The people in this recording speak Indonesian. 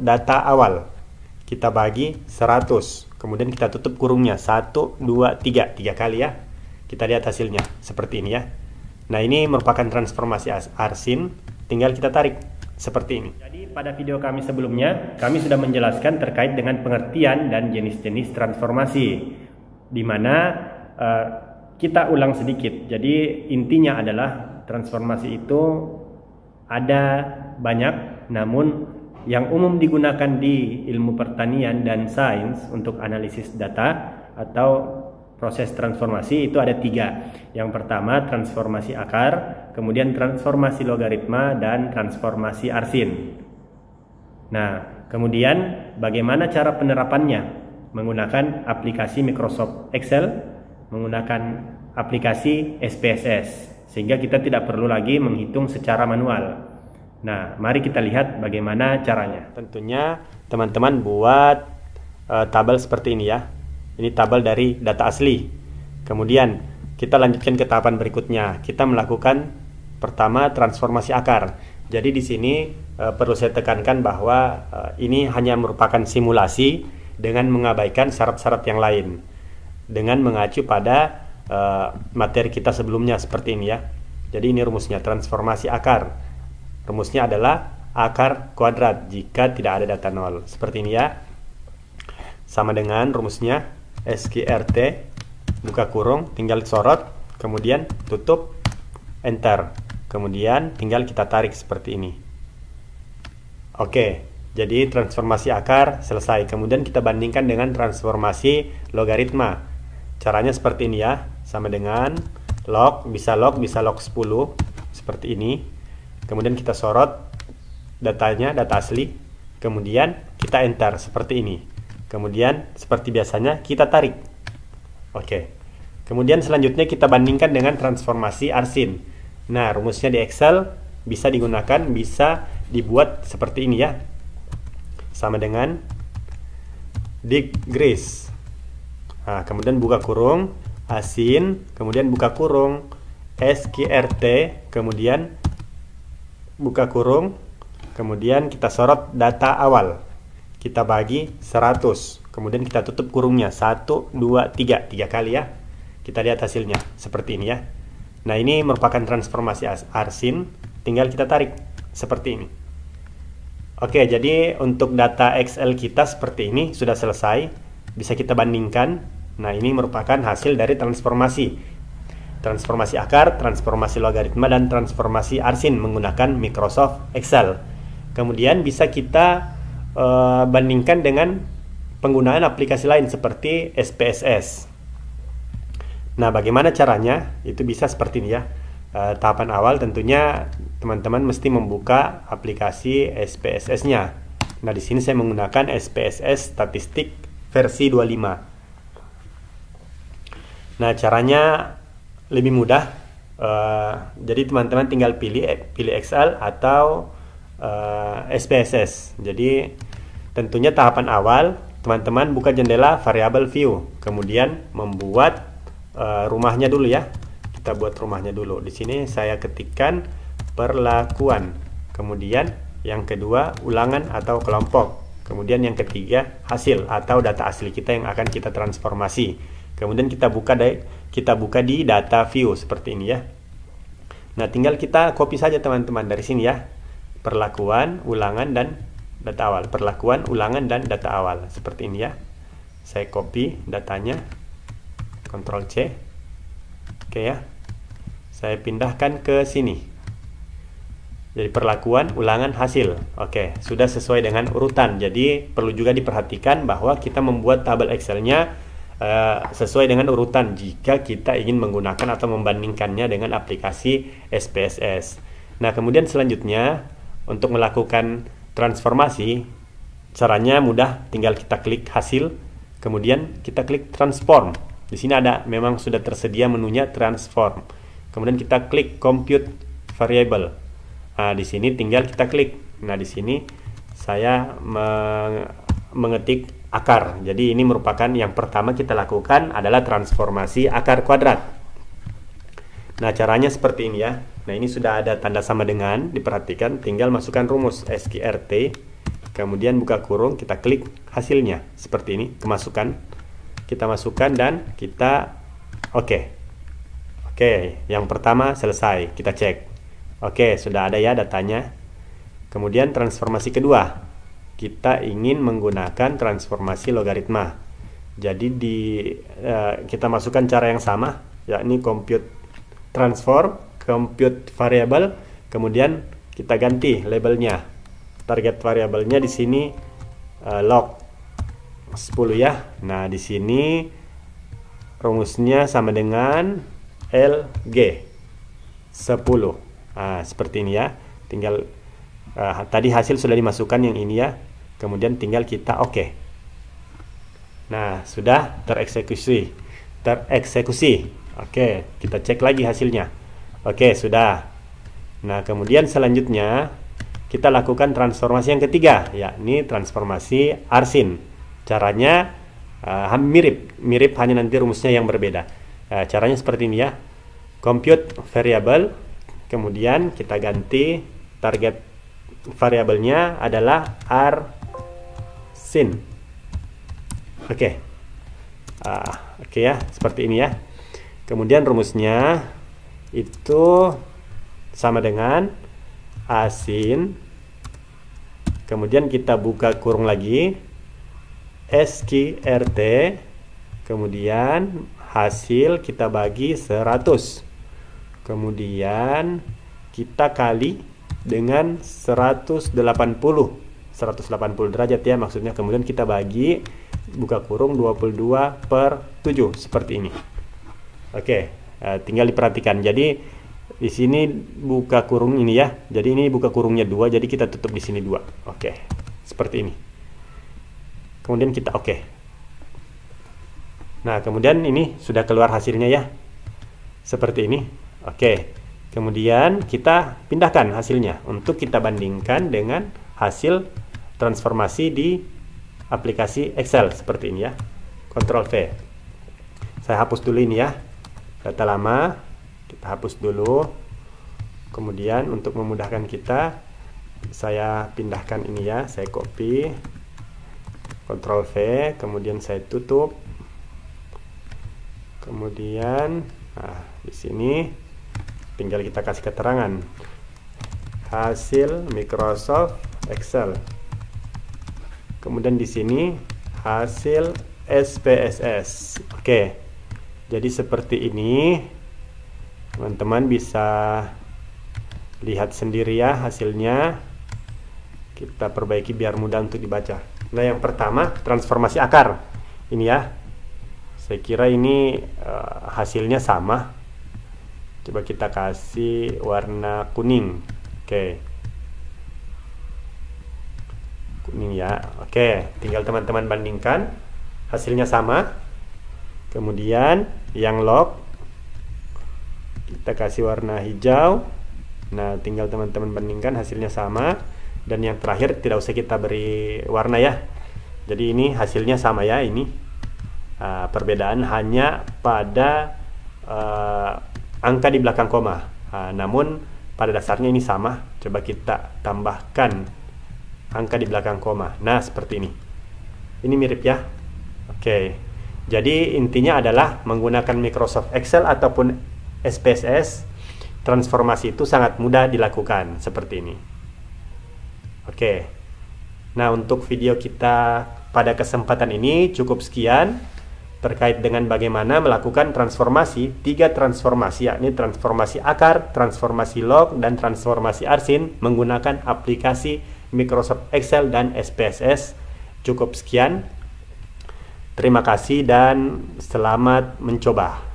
data awal kita bagi 100 kemudian kita tutup kurungnya 1, 2, 3 3 kali ya kita lihat hasilnya seperti ini ya nah ini merupakan transformasi arsin tinggal kita tarik seperti ini jadi pada video kami sebelumnya kami sudah menjelaskan terkait dengan pengertian dan jenis-jenis transformasi dimana uh, eh, kita ulang sedikit jadi intinya adalah transformasi itu ada banyak namun yang umum digunakan di ilmu pertanian dan sains untuk analisis data atau proses transformasi itu ada tiga. Yang pertama transformasi akar, kemudian transformasi logaritma dan transformasi arsin. Nah, kemudian bagaimana cara penerapannya? Menggunakan aplikasi Microsoft Excel, menggunakan aplikasi SPSS, sehingga kita tidak perlu lagi menghitung secara manual. Nah, mari kita lihat bagaimana caranya. Tentunya teman-teman buat uh, tabel seperti ini ya. Ini tabel dari data asli. Kemudian kita lanjutkan ke tahapan berikutnya. Kita melakukan pertama transformasi akar. Jadi di sini uh, perlu saya tekankan bahwa uh, ini hanya merupakan simulasi dengan mengabaikan syarat-syarat yang lain. Dengan mengacu pada materi kita sebelumnya seperti ini ya. Jadi ini rumusnya transformasi akar Rumusnya adalah akar kuadrat jika tidak ada data nol. Seperti ini ya. Sama dengan rumusnya SQRT buka kurung tinggal sorot kemudian tutup enter. Kemudian tinggal kita tarik seperti ini. Oke, jadi transformasi akar selesai. Kemudian kita bandingkan dengan transformasi logaritma. Caranya seperti ini ya, sama dengan log bisa log bisa log 10 seperti ini kemudian kita sorot datanya, data asli, kemudian kita enter seperti ini. Kemudian seperti biasanya kita tarik. Oke. Kemudian selanjutnya kita bandingkan dengan transformasi arsin. Nah, rumusnya di Excel bisa digunakan, bisa dibuat seperti ini ya. Sama dengan degrees. Nah, kemudian buka kurung, asin, kemudian buka kurung, SQRT, kemudian buka kurung, kemudian kita sorot data awal. Kita bagi 100, kemudian kita tutup kurungnya 1, 2, 3, 3 kali ya. Kita lihat hasilnya seperti ini ya. Nah ini merupakan transformasi arsin, tinggal kita tarik seperti ini. Oke, jadi untuk data xl kita seperti ini sudah selesai, bisa kita bandingkan. Nah, ini merupakan hasil dari transformasi transformasi akar, transformasi logaritma, dan transformasi arsin menggunakan Microsoft Excel. Kemudian bisa kita uh, bandingkan dengan penggunaan aplikasi lain seperti SPSS. Nah, bagaimana caranya? Itu bisa seperti ini ya. Uh, tahapan awal tentunya teman-teman mesti membuka aplikasi SPSS-nya. Nah, di sini saya menggunakan SPSS statistik versi 25. Nah, caranya lebih mudah. Uh, jadi teman-teman tinggal pilih eh, pilih Excel atau uh, eh, SPSS. Jadi tentunya tahapan awal teman-teman buka jendela variable view, kemudian membuat uh, rumahnya dulu ya. Kita buat rumahnya dulu. Di sini saya ketikkan perlakuan. Kemudian yang kedua ulangan atau kelompok. Kemudian yang ketiga hasil atau data asli kita yang akan kita transformasi. Kemudian kita buka dari kita buka di data view seperti ini ya. Nah, tinggal kita copy saja teman-teman dari sini ya. Perlakuan, ulangan dan data awal. Perlakuan, ulangan dan data awal seperti ini ya. Saya copy datanya. Ctrl C. Oke ya. Saya pindahkan ke sini. Jadi perlakuan, ulangan, hasil. Oke, sudah sesuai dengan urutan. Jadi perlu juga diperhatikan bahwa kita membuat tabel Excel-nya uh, sesuai dengan urutan jika kita ingin menggunakan atau membandingkannya dengan aplikasi SPSS. Nah, kemudian selanjutnya untuk melakukan transformasi caranya mudah tinggal kita klik hasil kemudian kita klik transform. Di sini ada memang sudah tersedia menunya transform. Kemudian kita klik compute variable. Nah, di sini tinggal kita klik. Nah, di sini saya mengetik akar. Jadi ini merupakan yang pertama kita lakukan adalah transformasi akar kuadrat. Nah, caranya seperti ini ya. Nah, ini sudah ada tanda sama dengan, diperhatikan, tinggal masukkan rumus SQRT, kemudian buka kurung, kita klik hasilnya seperti ini, kemasukan. Kita masukkan dan kita oke. Okay. Oke, okay, yang pertama selesai, kita cek. Oke, okay, sudah ada ya datanya. Kemudian transformasi kedua, kita ingin menggunakan transformasi logaritma. Jadi di uh, kita masukkan cara yang sama, yakni compute transform, compute variable, kemudian kita ganti labelnya. Target variabelnya di sini uh, log 10 ya. Nah, di sini rumusnya sama dengan LG 10. Nah, seperti ini ya. Tinggal uh, tadi hasil sudah dimasukkan yang ini ya kemudian tinggal kita oke okay. nah sudah tereksekusi tereksekusi oke okay, kita cek lagi hasilnya oke okay, sudah nah kemudian selanjutnya kita lakukan transformasi yang ketiga yakni transformasi arsin caranya uh, mirip mirip hanya nanti rumusnya yang berbeda uh, caranya seperti ini ya compute variable kemudian kita ganti target variabelnya adalah r sin. Oke. Okay. Uh, Oke okay ya, seperti ini ya. Kemudian rumusnya itu sama dengan asin. Kemudian kita buka kurung lagi. SQRT. Kemudian hasil kita bagi 100. Kemudian kita kali dengan 180 180 derajat ya maksudnya kemudian kita bagi buka kurung 22 per 7 seperti ini oke eh, tinggal diperhatikan jadi di sini buka kurung ini ya jadi ini buka kurungnya dua jadi kita tutup di sini dua oke seperti ini kemudian kita oke nah kemudian ini sudah keluar hasilnya ya seperti ini oke kemudian kita pindahkan hasilnya untuk kita bandingkan dengan hasil transformasi di aplikasi Excel seperti ini ya. Ctrl V. Saya hapus dulu ini ya. Data lama kita hapus dulu. Kemudian untuk memudahkan kita saya pindahkan ini ya, saya copy Ctrl V, kemudian saya tutup. Kemudian nah di sini tinggal kita kasih keterangan hasil Microsoft Excel kemudian di sini hasil SPSS oke jadi seperti ini teman-teman bisa lihat sendiri ya hasilnya kita perbaiki biar mudah untuk dibaca nah yang pertama transformasi akar ini ya saya kira ini uh, hasilnya sama coba kita kasih warna kuning oke okay. Ini ya. Oke, tinggal teman-teman bandingkan. Hasilnya sama. Kemudian yang log kita kasih warna hijau. Nah, tinggal teman-teman bandingkan hasilnya sama dan yang terakhir tidak usah kita beri warna ya. Jadi ini hasilnya sama ya ini. Uh, perbedaan hanya pada uh, angka di belakang koma. Uh, namun pada dasarnya ini sama. Coba kita tambahkan angka di belakang koma. Nah, seperti ini. Ini mirip ya. Oke. Jadi intinya adalah menggunakan Microsoft Excel ataupun SPSS transformasi itu sangat mudah dilakukan seperti ini. Oke. Nah, untuk video kita pada kesempatan ini cukup sekian terkait dengan bagaimana melakukan transformasi, tiga transformasi yakni transformasi akar, transformasi log, dan transformasi arsin menggunakan aplikasi Microsoft Excel dan SPSS. Cukup sekian. Terima kasih dan selamat mencoba.